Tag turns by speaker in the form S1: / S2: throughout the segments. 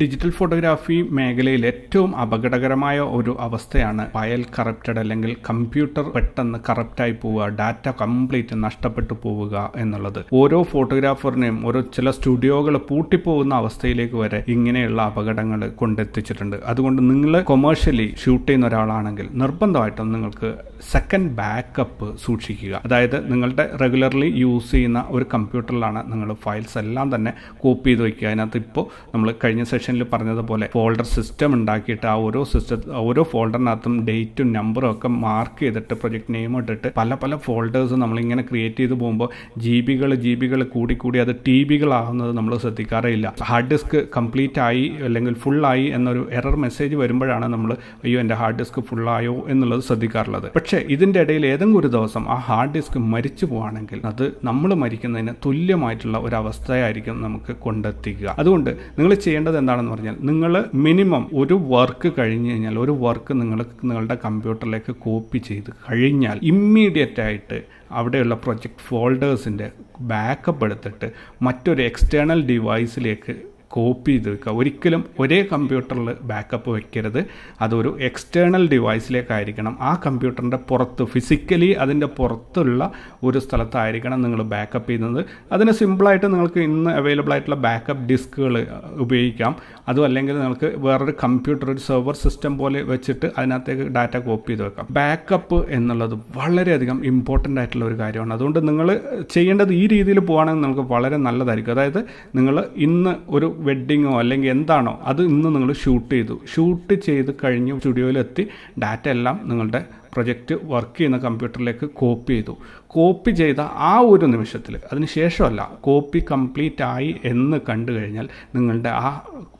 S1: digital photography മേഖലയിൽ ഏറ്റവും അപകടകരമായ ഒരു അവസ്ഥയാണ് ഫയൽ കറപ്റ്റഡ് അല്ലെങ്കിൽ കമ്പ്യൂട്ടർ പെട്ടെന്ന് കറപ്റ്റായി പോവുക ഡാറ്റ കംപ്ലീറ്റ് നഷ്ടപ്പെട്ടു പോവുക എന്നുള്ളത് ഓരോ ഫോട്ടോഗ്രാഫറിനെയും ഓരോ ചില സ്റ്റുഡിയോകൾ പൂട്ടിപ്പോകുന്ന അവസ്ഥയിലേക്ക് വരെ ഇങ്ങനെയുള്ള അപകടങ്ങൾ കൊണ്ടെത്തിച്ചിട്ടുണ്ട് അതുകൊണ്ട് നിങ്ങൾ കൊമേഴ്ഷ്യലി ഷൂട്ട് ചെയ്യുന്ന ഒരാളാണെങ്കിൽ നിർബന്ധമായിട്ടും നിങ്ങൾക്ക് സെക്കൻഡ് ബാക്കപ്പ് സൂക്ഷിക്കുക അതായത് നിങ്ങളുടെ റെഗുലർലി യൂസ് ചെയ്യുന്ന ഒരു കമ്പ്യൂട്ടറിലാണ് നിങ്ങൾ ഫയൽസ് എല്ലാം തന്നെ കോപ്പി ചെയ്ത് വയ്ക്കുക അതിനകത്ത് ഇപ്പോൾ നമ്മൾ കഴിഞ്ഞ സെഷനിൽ പറഞ്ഞതുപോലെ ഫോൾഡർ സിസ്റ്റം ഉണ്ടാക്കിയിട്ട് ആ ഓരോ സിസ്റ്റം ഓരോ ഫോൾഡറിനകത്തും ഡേറ്റും നമ്പറും ഒക്കെ മാർക്ക് ചെയ്തിട്ട് പ്രൊജക്ട് നെയിം ഇട്ടിട്ട് പല പല ഫോൾഡേഴ്സ് നമ്മളിങ്ങനെ ക്രിയേറ്റ് ചെയ്ത് പോകുമ്പോൾ ജി ബികൾ ജി ബികൾ കൂടിക്കൂടി അത് ടി ബികളാകുന്നത് നമ്മൾ ഇല്ല ഹാർഡ് ഡിസ്ക് കംപ്ലീറ്റ് ആയി അല്ലെങ്കിൽ ഫുള്ളായി എന്നൊരു എറർ മെസ്സേജ് വരുമ്പോഴാണ് നമ്മൾ അയ്യോ എൻ്റെ ഹാർഡ് ഡിസ്ക് ഫുള്ളായോ എന്നുള്ളത് ശ്രദ്ധിക്കാറുള്ളത് പക്ഷേ ഇതിൻ്റെ ഇടയിൽ ഏതെങ്കിലും ഒരു ദിവസം ആ ഹാർഡ് ഡിസ്ക് മരിച്ചു പോവാണെങ്കിൽ അത് നമ്മൾ മരിക്കുന്നതിന് തുല്യമായിട്ടുള്ള ഒരു അവസ്ഥയായിരിക്കും നമുക്ക് കൊണ്ടെത്തിക്കുക അതുകൊണ്ട് നിങ്ങൾ ചെയ്യേണ്ടത് എന്താണെന്ന് പറഞ്ഞാൽ നിങ്ങൾ മിനിമം ഒരു വർക്ക് കഴിഞ്ഞ് കഴിഞ്ഞാൽ ഒരു വർക്ക് നിങ്ങൾ നിങ്ങളുടെ കമ്പ്യൂട്ടറിലേക്ക് കോപ്പി ചെയ്ത് കഴിഞ്ഞാൽ ഇമ്മീഡിയറ്റ് ആയിട്ട് അവിടെയുള്ള പ്രൊജക്റ്റ് ഫോൾഡേഴ്സിൻ്റെ ബാക്കപ്പ് എടുത്തിട്ട് മറ്റൊരു എക്സ്റ്റേണൽ ഡിവൈസിലേക്ക് കോപ്പി ചെയ്ത് വെക്കുക ഒരിക്കലും ഒരേ കമ്പ്യൂട്ടറിൽ ബാക്കപ്പ് വെക്കരുത് അതൊരു എക്സ്റ്റേണൽ ഡിവൈസിലേക്കായിരിക്കണം ആ കമ്പ്യൂട്ടറിൻ്റെ പുറത്ത് ഫിസിക്കലി അതിൻ്റെ പുറത്തുള്ള ഒരു സ്ഥലത്തായിരിക്കണം നിങ്ങൾ ബാക്കപ്പ് ചെയ്യുന്നത് അതിന് സിമ്പിളായിട്ട് നിങ്ങൾക്ക് ഇന്ന് അവൈലബിൾ ആയിട്ടുള്ള ബാക്കപ്പ് ഡിസ്കുകൾ ഉപയോഗിക്കാം അതും അല്ലെങ്കിൽ നിങ്ങൾക്ക് വേറൊരു കമ്പ്യൂട്ടർ ഒരു സെർവർ സിസ്റ്റം പോലെ വെച്ചിട്ട് അതിനകത്തേക്ക് ഡാറ്റ കോപ്പി ചെയ്ത് വെക്കാം ബാക്കപ്പ് എന്നുള്ളത് വളരെയധികം ഇമ്പോർട്ടൻ്റ് ആയിട്ടുള്ള ഒരു കാര്യമാണ് അതുകൊണ്ട് നിങ്ങൾ ചെയ്യേണ്ടത് ഈ രീതിയിൽ പോകുകയാണെങ്കിൽ നിങ്ങൾക്ക് വളരെ നല്ലതായിരിക്കും അതായത് നിങ്ങൾ ഇന്ന് ഒരു വെഡ്ഡിങ്ങോ അല്ലെങ്കിൽ എന്താണോ അത് ഇന്ന് നിങ്ങൾ ഷൂട്ട് ചെയ്തു ഷൂട്ട് ചെയ്ത് കഴിഞ്ഞ് സ്റ്റുഡിയോയിലെത്തി ഡാറ്റ എല്ലാം നിങ്ങളുടെ പ്രൊജക്റ്റ് വർക്ക് ചെയ്യുന്ന കമ്പ്യൂട്ടറിലേക്ക് കോപ്പി ചെയ്തു കോപ്പി ചെയ്ത ആ ഒരു നിമിഷത്തിൽ ശേഷമല്ല കോപ്പി കംപ്ലീറ്റ് ആയി എന്ന് കണ്ടു കഴിഞ്ഞാൽ നിങ്ങളുടെ ആ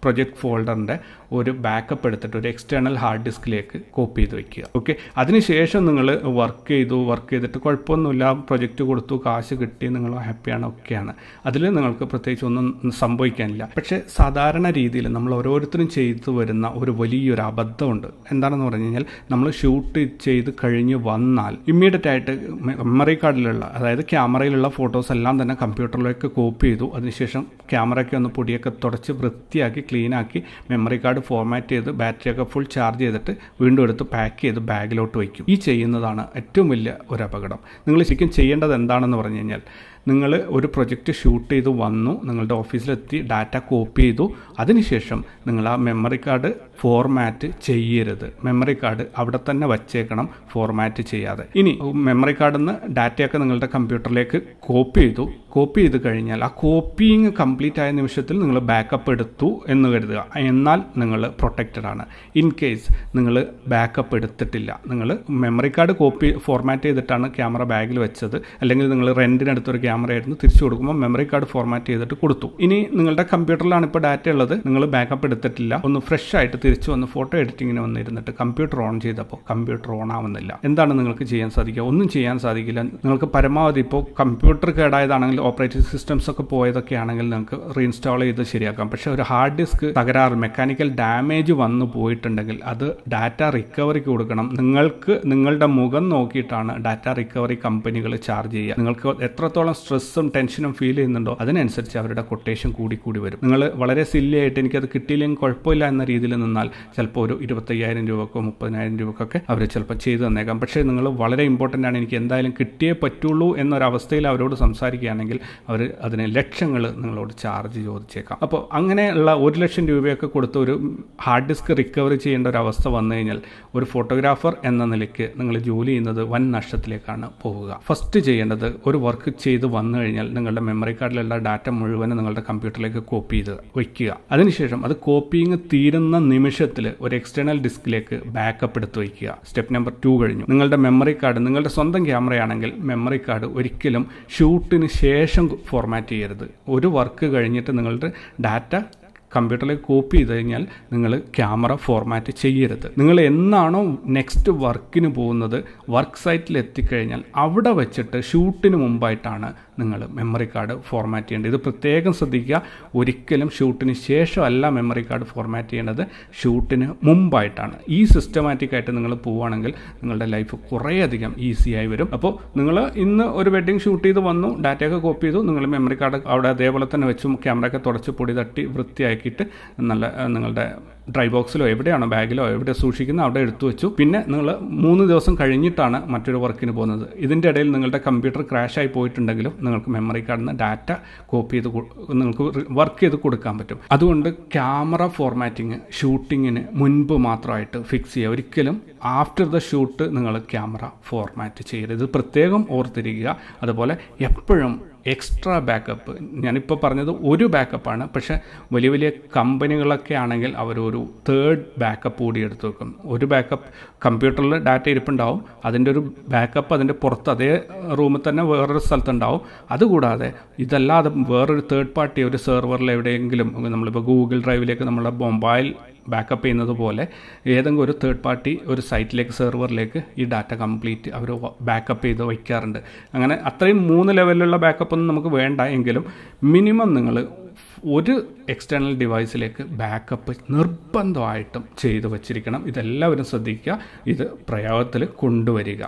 S1: പ്രൊജക്ട് ഫോൾഡറിൻ്റെ ഒരു ബാക്കപ്പ് എടുത്തിട്ട് ഒരു എക്സ്റ്റേണൽ ഹാർഡ് ഡിസ്കിലേക്ക് കോപ്പി ചെയ്ത് വെക്കുക ഓക്കെ അതിനുശേഷം നിങ്ങൾ വർക്ക് ചെയ്തു വർക്ക് ചെയ്തിട്ട് കുഴപ്പമൊന്നുമില്ല പ്രൊജക്റ്റ് കൊടുത്തു കാശ് കിട്ടി നിങ്ങൾ ഹാപ്പിയാണ് ഒക്കെയാണ് അതിൽ നിങ്ങൾക്ക് പ്രത്യേകിച്ച് ഒന്നും സംഭവിക്കാനില്ല പക്ഷേ സാധാരണ രീതിയിൽ നമ്മൾ ഓരോരുത്തരും ചെയ്തു വരുന്ന ഒരു വലിയൊരു അബദ്ധമുണ്ട് എന്താണെന്ന് പറഞ്ഞു കഴിഞ്ഞാൽ നമ്മൾ ഷൂട്ട് ചെയ്ത് കഴിഞ്ഞ് വന്നാൽ ഇമ്മീഡിയറ്റ് ആയിട്ട് മെമ്മറി കാർഡിലുള്ള അതായത് ക്യാമറയിലുള്ള ഫോട്ടോസ് എല്ലാം തന്നെ കമ്പ്യൂട്ടറിലേക്ക് കോപ്പി ചെയ്തു അതിനുശേഷം ക്യാമറയ്ക്ക് ഒന്ന് പൊടിയൊക്കെ തുടച്ച് വൃത്തിയാക്കി ക്ലീനാക്കി മെമ്മറി കാർഡ് ഫോർമാറ്റ് ചെയ്ത് ബാറ്ററിയൊക്കെ ഫുൾ ചാർജ് ചെയ്തിട്ട് വീണ്ടും എടുത്ത് പാക്ക് ചെയ്ത് ബാഗിലോട്ട് വയ്ക്കും ഈ ചെയ്യുന്നതാണ് ഏറ്റവും വലിയ ഒരു അപകടം നിങ്ങൾ ശരിക്കും ചെയ്യേണ്ടത് എന്താണെന്ന് പറഞ്ഞു കഴിഞ്ഞാൽ നിങ്ങൾ ഒരു പ്രൊജക്റ്റ് ഷൂട്ട് ചെയ്ത് വന്നു നിങ്ങളുടെ ഓഫീസിലെത്തി ഡാറ്റ കോപ്പി ചെയ്തു അതിനുശേഷം നിങ്ങൾ ആ മെമ്മറി കാർഡ് ഫോർമാറ്റ് ചെയ്യരുത് മെമ്മറി കാർഡ് അവിടെ തന്നെ വച്ചേക്കണം ഫോർമാറ്റ് ചെയ്യാതെ ഇനി മെമ്മറി കാർഡിൽ നിന്ന് ഡാറ്റയൊക്കെ നിങ്ങളുടെ കമ്പ്യൂട്ടറിലേക്ക് കോപ്പി ചെയ്തു കോപ്പി ചെയ്ത് കഴിഞ്ഞാൽ ആ കോപ്പിയിങ് കംപ്ലീറ്റ് ആയ നിമിഷത്തിൽ നിങ്ങൾ ബാക്കപ്പ് എടുത്തു എന്ന് കരുതുക എന്നാൽ നിങ്ങൾ പ്രൊട്ടക്റ്റഡ് ആണ് ഇൻ കേസ് നിങ്ങൾ ബാക്കപ്പ് എടുത്തിട്ടില്ല നിങ്ങൾ മെമ്മറി കാർഡ് കോപ്പി ഫോർമാറ്റ് ചെയ്തിട്ടാണ് ക്യാമറ ബാഗിൽ വെച്ചത് അല്ലെങ്കിൽ നിങ്ങൾ റെൻറ്റിനടുത്തൊരു ക്യാമറ ആയിരുന്നു തിരിച്ചു കൊടുക്കുമ്പോൾ മെമ്മറി കാർഡ് ഫോർമാറ്റ് ചെയ്തിട്ട് കൊടുത്തു ഇനി നിങ്ങളുടെ കമ്പ്യൂട്ടറിലാണ് ഇപ്പോൾ ഡാറ്റ ഉള്ളത് നിങ്ങൾ ബാക്കപ്പ് എടുത്തിട്ടില്ല ഒന്ന് ഫ്രഷ് ആയിട്ട് തിരിച്ചു വന്ന് ഫോട്ടോ എഡിറ്റിങ്ങിന് വന്നിരുന്നിട്ട് കമ്പ്യൂട്ടർ ഓൺ ചെയ്തപ്പോൾ കമ്പ്യൂട്ടർ ഓൺ ആവുന്നില്ല എന്താണ് നിങ്ങൾക്ക് ചെയ്യാൻ സാധിക്കുക ഒന്നും ചെയ്യാൻ സാധിക്കില്ല നിങ്ങൾക്ക് പരമാവധി ഇപ്പോൾ കമ്പ്യൂട്ടർ കേടായതാണെങ്കിൽ ഓപ്പറേറ്റിംഗ് സിസ്റ്റംസ് ഒക്കെ പോയതൊക്കെ ആണെങ്കിൽ നിങ്ങൾക്ക് റീഇൻസ്റ്റാൾ ചെയ്ത് ശരിയാക്കാം പക്ഷേ ഒരു ഹാർഡ് ഡിസ്ക് തകരാറ് മെക്കാനിക്കൽ ഡാമേജ് വന്നു പോയിട്ടുണ്ടെങ്കിൽ അത് ഡാറ്റ റിക്കവറി കൊടുക്കണം നിങ്ങൾക്ക് നിങ്ങളുടെ മുഖം നോക്കിയിട്ടാണ് ഡാറ്റ റിക്കവറി കമ്പനികൾ ചാർജ് ചെയ്യുക നിങ്ങൾക്ക് എത്രത്തോളം സ്ട്രെസ്സും ടെൻഷനും ഫീൽ ചെയ്യുന്നുണ്ടോ അതിനനുസരിച്ച് അവരുടെ കൊട്ടേഷൻ കൂടി കൂടി വരും നിങ്ങൾ വളരെ സില്ലി ആയിട്ട് എനിക്കത് കിട്ടിയില്ലെങ്കിൽ കുഴപ്പമില്ല എന്ന രീതിയിൽ നിന്ന് തന്നാൽ ചിലപ്പോൾ ഒരു ഇരുപത്തയ്യായിരം രൂപക്കോ മുപ്പതിനായിരം രൂപക്കൊക്കെ അവർ ചിലപ്പോൾ ചെയ്തു തന്നേക്കാം പക്ഷേ നിങ്ങൾ വളരെ ഇമ്പോർട്ടൻ്റ് ആണ് എനിക്ക് എന്തായാലും കിട്ടിയേ പറ്റുള്ളൂ എന്നൊരവസ്ഥയിൽ അവരോട് സംസാരിക്കുകയാണെങ്കിൽ അവർ അതിന് ലക്ഷങ്ങൾ നിങ്ങളോട് ചാർജ് ചോദിച്ചേക്കാം അപ്പോൾ അങ്ങനെയുള്ള ഒരു ലക്ഷം രൂപയൊക്കെ കൊടുത്ത് ഒരു ഹാർഡ് ഡിസ്ക് റിക്കവറി ചെയ്യേണ്ട ഒരു അവസ്ഥ വന്നു കഴിഞ്ഞാൽ ഒരു ഫോട്ടോഗ്രാഫർ എന്ന നിലയ്ക്ക് നിങ്ങൾ ജോലി ചെയ്യുന്നത് വൻ നഷ്ടത്തിലേക്കാണ് പോവുക ഫസ്റ്റ് ചെയ്യേണ്ടത് ഒരു വർക്ക് ചെയ്ത് വന്നു കഴിഞ്ഞാൽ നിങ്ങളുടെ മെമ്മറി കാർഡിലുള്ള ഡാറ്റ മുഴുവനും നിങ്ങളുടെ കമ്പ്യൂട്ടറിലേക്ക് കോപ്പി ചെയ്ത് വയ്ക്കുക അതിനുശേഷം അത് കോപ്പിയിങ് തീരുന്ന നിമിഷം നിമിഷത്തിൽ ഒരു എക്സ്റ്റേണൽ ഡിസ്കിലേക്ക് ബാക്കപ്പ് എടുത്ത് വയ്ക്കുക സ്റ്റെപ്പ് നമ്പർ ടു കഴിഞ്ഞു നിങ്ങളുടെ മെമ്മറി കാർഡ് നിങ്ങളുടെ സ്വന്തം ക്യാമറയാണെങ്കിൽ മെമ്മറി കാർഡ് ഒരിക്കലും ഷൂട്ടിന് ശേഷം ഫോർമാറ്റ് ചെയ്യരുത് ഒരു വർക്ക് കഴിഞ്ഞിട്ട് നിങ്ങളുടെ ഡാറ്റ കമ്പ്യൂട്ടറിലേക്ക് കോപ്പി ചെയ്ത് കഴിഞ്ഞാൽ നിങ്ങൾ ക്യാമറ ഫോർമാറ്റ് ചെയ്യരുത് നിങ്ങൾ എന്നാണോ നെക്സ്റ്റ് വർക്കിന് പോകുന്നത് വർക്ക് സൈറ്റിൽ എത്തിക്കഴിഞ്ഞാൽ അവിടെ വെച്ചിട്ട് ഷൂട്ടിന് മുമ്പായിട്ടാണ് നിങ്ങൾ മെമ്മറി കാർഡ് ഫോർമാറ്റ് ചെയ്യേണ്ടത് ഇത് പ്രത്യേകം ശ്രദ്ധിക്കുക ഒരിക്കലും ഷൂട്ടിന് ശേഷമല്ല മെമ്മറി കാർഡ് ഫോർമാറ്റ് ചെയ്യേണ്ടത് ഷൂട്ടിന് മുമ്പായിട്ടാണ് ഈ സിസ്റ്റമാറ്റിക് ആയിട്ട് നിങ്ങൾ പോവുകയാണെങ്കിൽ നിങ്ങളുടെ ലൈഫ് കുറേയധികം ഈസിയായി വരും അപ്പോൾ നിങ്ങൾ ഇന്ന് ഒരു വെഡ്ഡിങ് ഷൂട്ട് ചെയ്ത് വന്നു ഡാറ്റയൊക്കെ കോപ്പി ചെയ്തു നിങ്ങൾ മെമ്മറി കാർഡ് അവിടെ അതേപോലെ തന്നെ വെച്ചും ക്യാമറയൊക്കെ തുടച്ച് പൊടി തട്ടി വൃത്തിയാക്കിയിട്ട് നല്ല നിങ്ങളുടെ ഡ്രൈ ബോക്സിലോ എവിടെയാണോ ബാഗിലോ എവിടെ സൂക്ഷിക്കുന്നത് അവിടെ എടുത്തു വെച്ചു പിന്നെ നിങ്ങൾ മൂന്ന് ദിവസം കഴിഞ്ഞിട്ടാണ് മറ്റൊരു വർക്കിന് പോകുന്നത് ഇതിൻ്റെ ഇടയിൽ നിങ്ങളുടെ കമ്പ്യൂട്ടർ ക്രാഷ് ആയി പോയിട്ടുണ്ടെങ്കിലും നിങ്ങൾക്ക് മെമ്മറി കാർഡിൽ നിന്ന് ഡാറ്റ കോപ്പി ചെയ്ത് നിങ്ങൾക്ക് വർക്ക് ചെയ്ത് കൊടുക്കാൻ പറ്റും അതുകൊണ്ട് ക്യാമറ ഫോർമാറ്റിങ് ഷൂട്ടിങ്ങിന് മുൻപ് മാത്രമായിട്ട് ഫിക്സ് ചെയ്യുക ഒരിക്കലും ആഫ്റ്റർ ദ ഷൂട്ട് നിങ്ങൾ ക്യാമറ ഫോർമാറ്റ് ചെയ്യരുത് പ്രത്യേകം ഓർത്തിരിക്കുക അതുപോലെ എപ്പോഴും എക്സ്ട്രാ ബാക്കപ്പ് ഞാനിപ്പോൾ പറഞ്ഞത് ഒരു ബാക്കപ്പാണ് പക്ഷെ വലിയ വലിയ കമ്പനികളൊക്കെ ആണെങ്കിൽ അവരൊരു തേർഡ് ബാക്കപ്പ് കൂടി എടുത്തു വെക്കും ഒരു ബാക്കപ്പ് കമ്പ്യൂട്ടറിൽ ഡാറ്റ ഇരിപ്പുണ്ടാവും അതിൻ്റെ ഒരു ബാക്കപ്പ് അതിൻ്റെ പുറത്ത് അതേ റൂമിൽ തന്നെ വേറൊരു സ്ഥലത്തുണ്ടാവും അതുകൂടാതെ ഇതല്ലാതെ വേറൊരു തേർഡ് പാർട്ടി ഒരു സെർവറിൽ എവിടെയെങ്കിലും നമ്മളിപ്പോൾ ഗൂഗിൾ ഡ്രൈവിലേക്ക് നമ്മളെ മൊബൈൽ ബാക്കപ്പ് ചെയ്യുന്നത് പോലെ ഏതെങ്കിലും ഒരു തേർഡ് പാർട്ടി ഒരു സൈറ്റിലേക്ക് സെർവറിലേക്ക് ഈ ഡാറ്റ കംപ്ലീറ്റ് അവർ ബാക്കപ്പ് ചെയ്ത് വയ്ക്കാറുണ്ട് അങ്ങനെ അത്രയും മൂന്ന് ലെവലിലുള്ള ബാക്കപ്പ് ഒന്നും നമുക്ക് വേണ്ട എങ്കിലും മിനിമം നിങ്ങൾ ഒരു എക്സ്റ്റേണൽ ഡിവൈസിലേക്ക് ബാക്കപ്പ് നിർബന്ധമായിട്ടും ചെയ്തു വച്ചിരിക്കണം ഇതെല്ലാവരും ശ്രദ്ധിക്കുക ഇത് പ്രയോഗത്തിൽ കൊണ്ടുവരിക